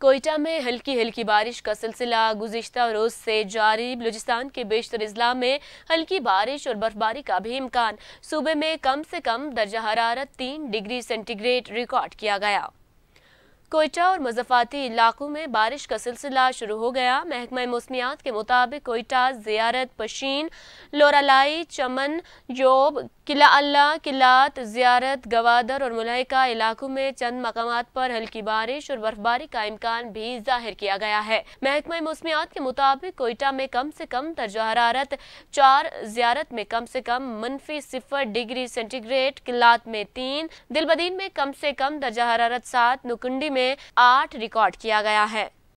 कोयटा में हल्की हल्की बारिश का सिलसिला गुजशत रोज से जारी बलूचिस्तान के बेशतर अजला में हल्की बारिश और बर्फबारी का भी इम्कान सूबे में कम से कम दर्जा हरारत तीन डिग्री सेंटीग्रेड रिकॉर्ड किया गया कोयटा और मुजफ्फाती इलाकों में बारिश का सिलसिला शुरू हो गया महकमा मौसमियात के मुताबिक कोयटा जियारत पशीन लोरालाई चमन जोब किला अल्लाह किलात जियारत गवादर और मुलाइका इलाकों में चंद मकाम पर हल्की बारिश और बर्फबारी का इम्कान भी जाहिर किया गया है महकमा मौसमियात के मुताबिक कोयटा में कम से कम दर्जा हरारत चार जियारत में कम से कम मनफी सिफर डिग्री सेंटीग्रेड किलात में तीन दिलबदीन में कम से कम दर्जा हरारत सात नुकुंडी में में आठ रिकॉर्ड किया गया है